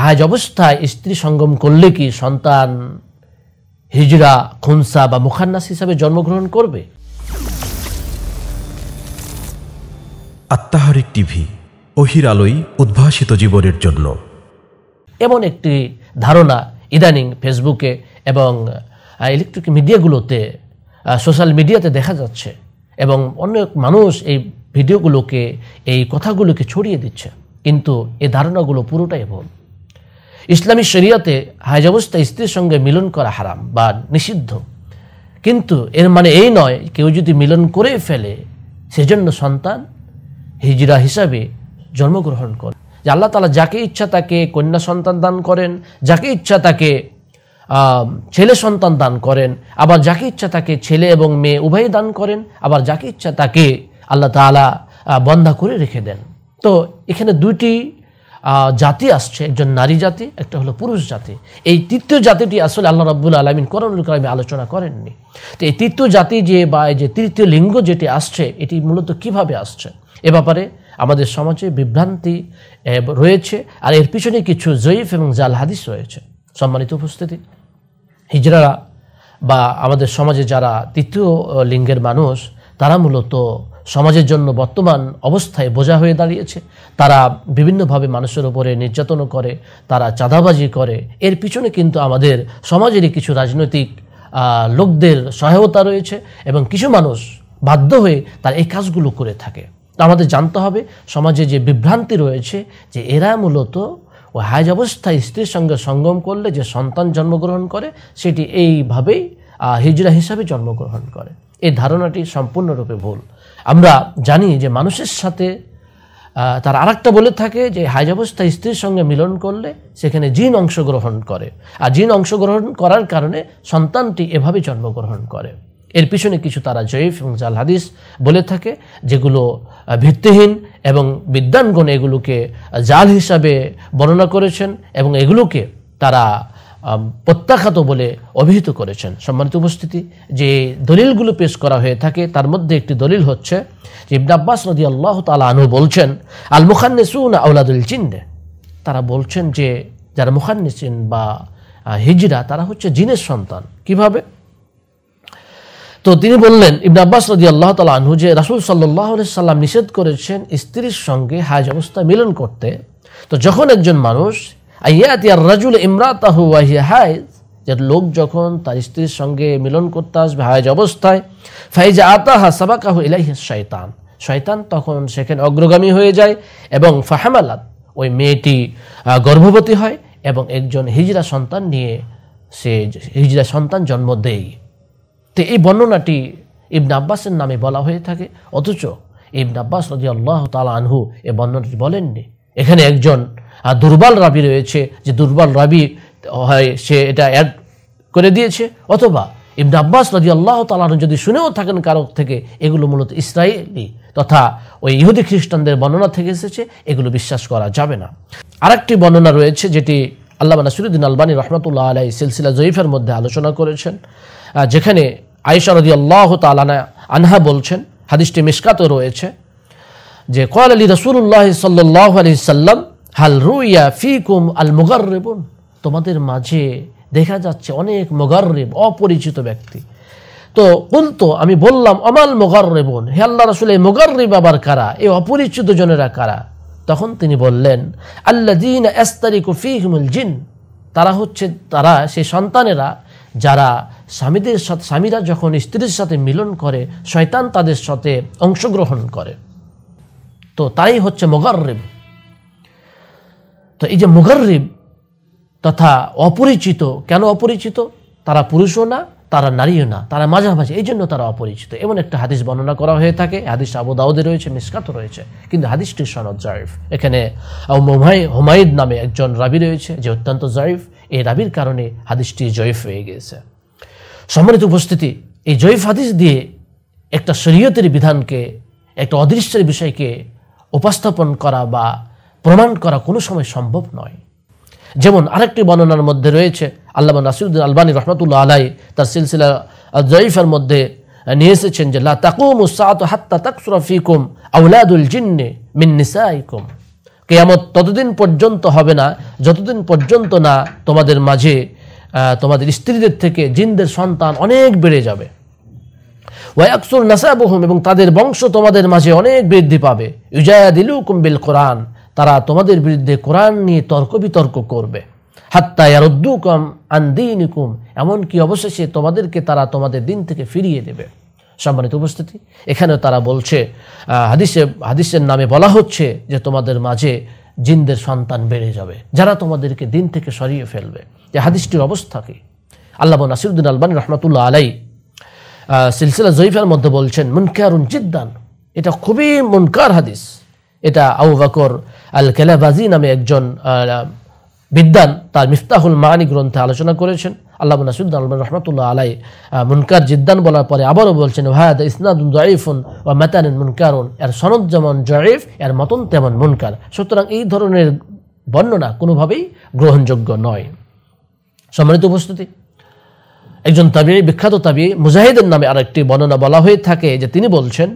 হাজ অবস্থায় স্ত্রী সঙ্গম করলে কি সন্তান হিজরা খুনসা বা মুখান্নাস হিসাবে জন্মগ্রহণ করবে আত্মাহারিক টিভি অহির আলোই উদ্ভাসিত জীবনের জন্য এমন একটি ধারণা ইদানিং ফেসবুকে এবং ইলেকট্রিক মিডিয়াগুলোতে সোশ্যাল মিডিয়াতে দেখা যাচ্ছে এবং অনেক মানুষ এই ভিডিওগুলোকে এই কথাগুলোকে ছড়িয়ে দিচ্ছে কিন্তু এই ধারণাগুলো পুরোটাই ভুল ইসলামী শরীয়তে অবস্থা স্ত্রীর সঙ্গে মিলন করা হারাম বা নিষিদ্ধ কিন্তু এর মানে এই নয় কেউ যদি মিলন করে ফেলে সেজন্য সন্তান হিজরা হিসাবে জন্মগ্রহণ করে যে আল্লাহ তালা যাকে ইচ্ছা তাকে কন্যা সন্তান দান করেন যাকে ইচ্ছা তাকে ছেলে সন্তান দান করেন আবার যাকে ইচ্ছা তাকে ছেলে এবং মেয়ে উভয়ে দান করেন আবার যাকে ইচ্ছা তাকে আল্লাহ তালা বন্ধা করে রেখে দেন তো এখানে দুটি জাতি আসছে একজন নারী জাতি একটা হলো পুরুষ জাতি এই তৃতীয় জাতিটি আসলে আল্লাহ রব্বুল আলমিন করণুল কালামে আলোচনা করেননি তো এই তৃতীয় জাতি যে বা যে তৃতীয় লিঙ্গ যেটি আসছে এটি মূলত কিভাবে আসছে এ ব্যাপারে আমাদের সমাজে বিভ্রান্তি রয়েছে আর এর পিছনে কিছু জয়ীফ এবং জাল হাদিস রয়েছে সম্মানিত উপস্থিতি হিজরারা বা আমাদের সমাজে যারা তৃতীয় লিঙ্গের মানুষ তারা মূলত সমাজের জন্য বর্তমান অবস্থায় বোঝা হয়ে দাঁড়িয়েছে তারা বিভিন্নভাবে মানুষের ওপরে নির্যাতন করে তারা চাঁদাবাজি করে এর পিছনে কিন্তু আমাদের সমাজেরই কিছু রাজনৈতিক লোকদের সহায়তা রয়েছে এবং কিছু মানুষ বাধ্য হয়ে তার এই কাজগুলো করে থাকে আমাদের জানতে হবে সমাজে যে বিভ্রান্তি রয়েছে যে এরা মূলত ও হাজ অবস্থায় স্ত্রীর সঙ্গে সঙ্গম করলে যে সন্তান জন্মগ্রহণ করে সেটি এইভাবেই হিজরা হিসাবে জন্মগ্রহণ করে এই ধারণাটি সম্পূর্ণরূপে ভুল আমরা জানি যে মানুষের সাথে তার আরেকটা বলে থাকে যে হাইজাবস্থায় স্ত্রীর সঙ্গে মিলন করলে সেখানে জিন অংশগ্রহণ করে আর জিন অংশগ্রহণ করার কারণে সন্তানটি এভাবে জন্মগ্রহণ করে এর পিছনে কিছু তারা জয়ীফ এবং জাল হাদিস বলে থাকে যেগুলো ভিত্তিহীন এবং বিদ্যানগণ এগুলোকে জাল হিসাবে বর্ণনা করেছেন এবং এগুলোকে তারা প্রত্যাখ্যাত বলে অভিহিত করেছেন সম্মানিত উপস্থিতি যে দলিলগুলো পেশ করা হয়ে থাকে তার মধ্যে একটি দলিল হচ্ছে যে ইবন আব্বাস নদী আল্লাহ তালা আনু বলছেন আল মুখান্নেসুন আউলাদুল চিন্দে তারা বলছেন যে যারা মুখান্নিসিন বা হিজরা তারা হচ্ছে জিনের সন্তান কিভাবে তো তিনি বললেন ইবন আব্বাস নদী আল্লাহ তালা আনহু যে রাসুল সাল্লাহ সাল্লাম নিষেধ করেছেন স্ত্রীর সঙ্গে হাজ অবস্থা মিলন করতে তো যখন একজন মানুষ রাজুল যে লোক যখন তার স্ত্রীর সঙ্গে মিলন করতে আসবে হায়জ অবস্থায় ফাইজা আতাহা সাবাকাহু ইলাইহ শয়তান শয়তান তখন সেখানে অগ্রগামী হয়ে যায় এবং ফাহামালাত ওই মেয়েটি গর্ভবতী হয় এবং একজন হিজরা সন্তান নিয়ে সে হিজরা সন্তান জন্ম দেয় তো এই বর্ণনাটি ইবন আব্বাসের নামে বলা হয়ে থাকে অথচ ইবন আব্বাস রাজি আল্লাহ তালা আনহু এ বর্ণনাটি বলেননি এখানে একজন আর দুর্বল রাবি রয়েছে যে দুর্বল রাবি হয় সে এটা অ্যাড করে দিয়েছে অথবা ইবন আব্বাস রাজি আল্লাহ তালা যদি শুনেও থাকেন কারো থেকে এগুলো মূলত ইসরায়েলি তথা ওই ইহুদি খ্রিস্টানদের বর্ণনা থেকে এসেছে এগুলো বিশ্বাস করা যাবে না আরেকটি বর্ণনা রয়েছে যেটি আল্লাহ নাসিরুদ্দিন আলবানী রহমতুল্লাহ আলাই সিলসিলা জয়ীফের মধ্যে আলোচনা করেছেন যেখানে আয়েশা রদি আল্লাহ তালানা আনহা বলছেন হাদিসটি মিসকাতও রয়েছে যে কয়াল আলী রসুল্লাহ সাল্লাহ আলি সাল্লাম হাল রুইয়া ফিকুম আল মোগার্রেবন তোমাদের মাঝে দেখা যাচ্ছে অনেক মোগার্রেব অপরিচিত ব্যক্তি তো বলতো আমি বললাম অমাল মোগার্রেবন হে আল্লাহ রসুল এই মোগার্রেব আবার কারা এই অপরিচিত জনেরা কারা তখন তিনি বললেন আল্লা দিন এস্তারিকু ফিহমুল জিন তারা হচ্ছে তারা সেই সন্তানেরা যারা স্বামীদের সাথে স্বামীরা যখন স্ত্রীর সাথে মিলন করে শয়তান তাদের সাথে অংশগ্রহণ করে তো তাই হচ্ছে মোগার্রেব তো এই যে মুগারিব তথা অপরিচিত কেন অপরিচিত তারা পুরুষও না তারা নারীও না তারা মাঝামাঝি এই জন্য তারা অপরিচিত এমন একটা হাদিস বর্ণনা করা হয়ে থাকে হাদিস আবু দাউদে রয়েছে মিসকাত রয়েছে কিন্তু হাদিসটি সনদ জারিফ এখানে হুমায়ুদ নামে একজন রাবি রয়েছে যে অত্যন্ত জয়ীফ এই রাবির কারণে হাদিসটি জয়ফ হয়ে গিয়েছে সম্মানিত উপস্থিতি এই জয়ফ হাদিস দিয়ে একটা শরীয়তের বিধানকে একটা অদৃশ্যের বিষয়কে উপস্থাপন করা বা প্রমাণ করা কোনো সময় সম্ভব নয় যেমন আরেকটি বর্ণনার মধ্যে রয়েছে আল্লাহ নাসিউদ্দিন আলবানী রহমতুল্লাহ আলাই তার সিলসিলা জয়ীফের মধ্যে নিয়ে এসেছেন যে লা জিন্নে কেয়ামত ততদিন পর্যন্ত হবে না যতদিন পর্যন্ত না তোমাদের মাঝে তোমাদের স্ত্রীদের থেকে জিনদের সন্তান অনেক বেড়ে যাবে ওয়াকসুর নাসাবহম এবং তাদের বংশ তোমাদের মাঝে অনেক বৃদ্ধি পাবে দিলুকুম বিল কোরআন তারা তোমাদের বিরুদ্ধে কোরআন নিয়ে তর্ক বিতর্ক করবে হাত্তা ইয়ারদ্দুকম আন্দিনিকুম এমনকি অবশেষে তোমাদেরকে তারা তোমাদের দিন থেকে ফিরিয়ে দেবে সম্মানিত উপস্থিতি এখানেও তারা বলছে হাদিসে হাদিসের নামে বলা হচ্ছে যে তোমাদের মাঝে জিনদের সন্তান বেড়ে যাবে যারা তোমাদেরকে দিন থেকে সরিয়ে ফেলবে যে হাদিসটির অবস্থা কি আল্লাহ নাসিরুদ্দিন আলবানী রহমতুল্লাহ আলাই সিলসিলা জৈফার মধ্যে বলছেন মুনকারুন জিদ্দান এটা খুবই মুনকার হাদিস এটা আবু বাকর আল কেলাবাজি নামে একজন বিদ্যান তার মিফতাহুল মানি গ্রন্থে আলোচনা করেছেন আল্লাহ নাসুদ্দ আলমান রহমতুল্লাহ আলাই মুনকার জিদ্দান বলার পরে আবারও বলছেন ভায়াদ ইসনাদুন জয়ীফুন ও মেতানিন মুনকারুন এর সনদ যেমন জয়ীফ এর মতন তেমন মুনকার সুতরাং এই ধরনের বর্ণনা কোনোভাবেই গ্রহণযোগ্য নয় সম্মানিত উপস্থিতি একজন তাবি বিখ্যাত তাবি মুজাহিদের নামে আরেকটি বর্ণনা বলা হয়ে থাকে যে তিনি বলছেন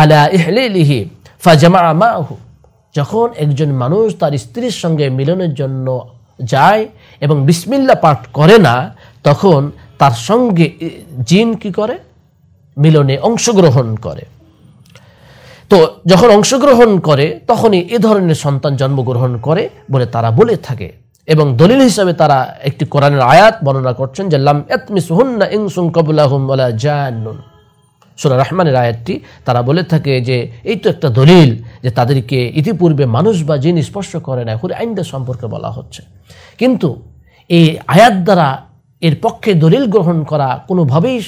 আলা ফাজামা যখন একজন মানুষ তার স্ত্রীর সঙ্গে মিলনের জন্য যায় এবং বিসমিল্লা পাঠ করে না তখন তার সঙ্গে জিন কি করে মিলনে অংশগ্রহণ করে তো যখন অংশগ্রহণ করে তখনই এ ধরনের সন্তান জন্মগ্রহণ করে বলে তারা বলে থাকে এবং দলিল হিসাবে তারা একটি কোরআনের আয়াত বর্ণনা করছেন যে লাম এতমিস হুন্না ইংসুন কবুলাহম ওলা জায়ান্নুন সুরা রহমানের আয়াতটি তারা বলে থাকে যে এই তো একটা দলিল যে তাদেরকে ইতিপূর্বে মানুষ বা জিন স্পর্শ করে না এখন আইনদের সম্পর্কে বলা হচ্ছে কিন্তু এই আয়াত দ্বারা এর পক্ষে দলিল গ্রহণ করা কোনোভাবেই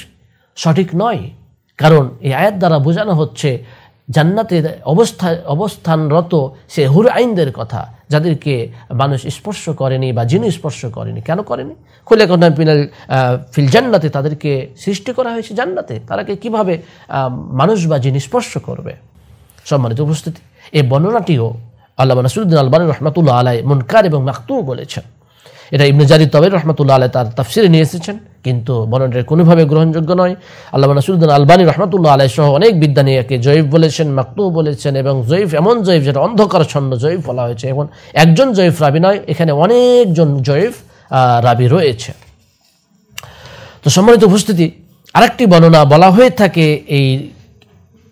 সঠিক নয় কারণ এই আয়াত দ্বারা বোঝানো হচ্ছে জান্নাতে অবস্থা অবস্থানরত সে হুর আইনদের কথা যাদেরকে মানুষ স্পর্শ করেনি বা যিনি স্পর্শ করেনি কেন করেনি খুলে কথা পিনাল ফিল জান্নাতে তাদেরকে সৃষ্টি করা হয়েছে জান্নাতে তারাকে কিভাবে মানুষ বা যিনি স্পর্শ করবে সম্মানিত উপস্থিতি এই বর্ণনাটিও আল্লাহ নাসরুদ্দিন আলবানী রহমাতুল্লাহ আলাই মুনকার এবং মাকতু বলেছেন এটা ইবনে জারি তবে রহমতুল্লাহ আলাই তার তাফসিরে নিয়ে এসেছেন কিন্তু বরং কোনোভাবে গ্রহণযোগ্য নয় আল্লাহ নাসুদ্দিন আলবানী রহমতুল্লাহ আলাই সহ অনেক বিদ্যা একে জয়ীফ বলেছেন মাকতু বলেছেন এবং জয়ীফ এমন জয়ীফ যেটা অন্ধকার ছন্ন জয়ীফ বলা হয়েছে এবং একজন জয়ীফ রাবি নয় এখানে অনেকজন জয়ীফ রাবি রয়েছে তো সম্মানিত উপস্থিতি আরেকটি বর্ণনা বলা হয়ে থাকে এই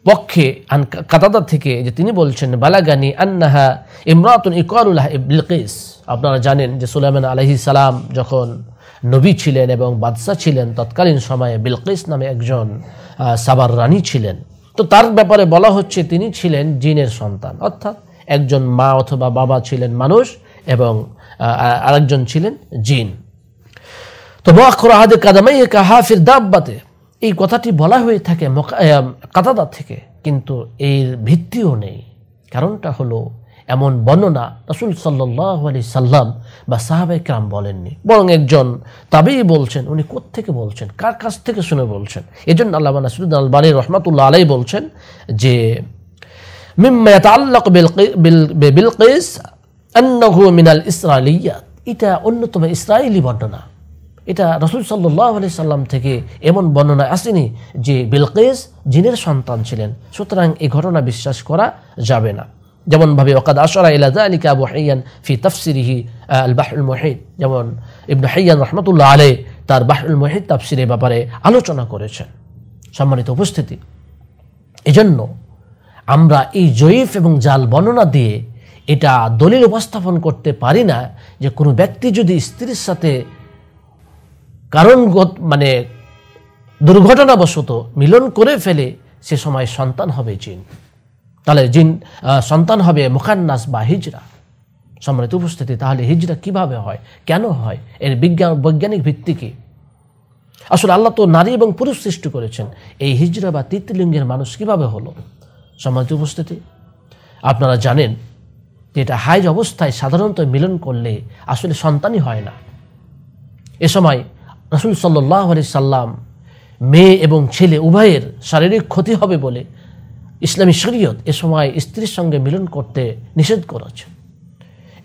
পক্ষে আন কাতাদার থেকে যে তিনি বলছেন বালাগানি আন্নাহা ইমরাতুন ইকরুল্লাহ ইবলকিস আপনারা জানেন যে সুলাইমান আলহি যখন নবী ছিলেন এবং বাদশাহ ছিলেন তৎকালীন সময়ে বিলকিস নামে একজন সাবার রানী ছিলেন তো তার ব্যাপারে বলা হচ্ছে তিনি ছিলেন জিনের সন্তান অর্থাৎ একজন মা অথবা বাবা ছিলেন মানুষ এবং আরেকজন ছিলেন জিন তো মোয়াক্ষর আহাদে কাদামাই কাহাফির দাব্বাতে এই কথাটি বলা হয়ে থাকে কাতাদা থেকে কিন্তু এর ভিত্তিও নেই কারণটা হলো এমন বর্ণনা রসুল সাল্লাহ আলি সাল্লাম বা সাহাবে ক্রাম বলেননি বরং একজন তবেই বলছেন উনি কোত্থেকে বলছেন কার কাছ থেকে শুনে বলছেন এই জন্য আল্লাহ নাসরুদ্দিন আলবানী রহমাতুল্লাহ আলাই বলছেন যে মিম্মায়াত আল্লাহ বিলকিস আন্নহু মিনাল ইসরালিয়াত এটা অন্যতম ইসরায়েলি বর্ণনা এটা রসুল সাল্লাহ আলি সাল্লাম থেকে এমন বর্ণনা আসেনি যে বিলকেস জিনের সন্তান ছিলেন সুতরাং এই ঘটনা বিশ্বাস করা যাবে না যেমন ভাবে ওকাদ আসরা ইলাজা আলিকা আবু হাইয়ান ফি তফসিরিহি আল বাহুল মহিদ যেমন ইবনু হাইয়ান রহমতুল্লাহ আলে তার বাহুল মহিদ তাফসিরের ব্যাপারে আলোচনা করেছেন সম্মানিত উপস্থিতি এজন্য আমরা এই জয়ীফ এবং জাল বর্ণনা দিয়ে এটা দলিল উপস্থাপন করতে পারি না যে কোনো ব্যক্তি যদি স্ত্রীর সাথে কারণগত মানে দুর্ঘটনাবশত মিলন করে ফেলে সে সময় সন্তান হবে জিন তাহলে জিন সন্তান হবে মুখান্নাস বা হিজরা সম্মানিত উপস্থিতি তাহলে হিজরা কিভাবে হয় কেন হয় এর বিজ্ঞান বৈজ্ঞানিক ভিত্তি কি আসলে আল্লাহ তো নারী এবং পুরুষ সৃষ্টি করেছেন এই হিজরা বা তৃতীয়লিঙ্গের মানুষ কিভাবে হলো সম্মানিত উপস্থিতি আপনারা জানেন যে এটা হাইজ অবস্থায় সাধারণত মিলন করলে আসলে সন্তানই হয় না এ সময় রসুল সাল্লাহ আলি সাল্লাম মেয়ে এবং ছেলে উভয়ের শারীরিক ক্ষতি হবে বলে ইসলামী শরীয়ত এ সময় স্ত্রীর সঙ্গে মিলন করতে নিষেধ করেছে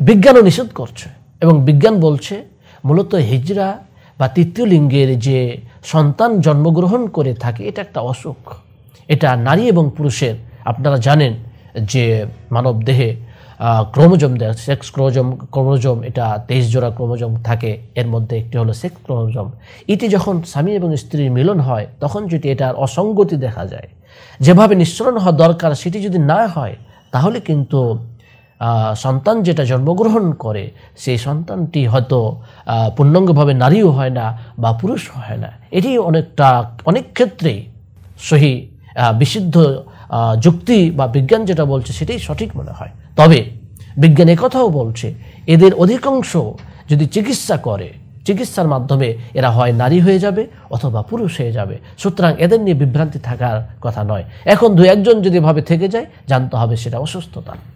বিজ্ঞানও নিষেধ করছে এবং বিজ্ঞান বলছে মূলত হিজরা বা তৃতীয় লিঙ্গের যে সন্তান জন্মগ্রহণ করে থাকে এটা একটা অসুখ এটা নারী এবং পুরুষের আপনারা জানেন যে মানব দেহে ক্রোমোজোম দেয় সেক্স ক্রোমোজোম ক্রোমোজোম এটা তেইশ জোড়া ক্রোমোজোম থাকে এর মধ্যে একটি হলো সেক্স ক্রোমোজোম এটি যখন স্বামী এবং স্ত্রীর মিলন হয় তখন যদি এটার অসঙ্গতি দেখা যায় যেভাবে নিঃসরণ হওয়া দরকার সেটি যদি না হয় তাহলে কিন্তু সন্তান যেটা জন্মগ্রহণ করে সেই সন্তানটি হয়তো পূর্ণাঙ্গভাবে নারীও হয় না বা পুরুষ হয় না এটি অনেকটা অনেক ক্ষেত্রেই সহি বিশুদ্ধ যুক্তি বা বিজ্ঞান যেটা বলছে সেটাই সঠিক মনে হয় তবে বিজ্ঞান কথাও বলছে এদের অধিকাংশ যদি চিকিৎসা করে চিকিৎসার মাধ্যমে এরা হয় নারী হয়ে যাবে অথবা পুরুষ হয়ে যাবে সুতরাং এদের নিয়ে বিভ্রান্তি থাকার কথা নয় এখন দু একজন যদি ভাবে থেকে যায় জানতে হবে সেটা অসুস্থতা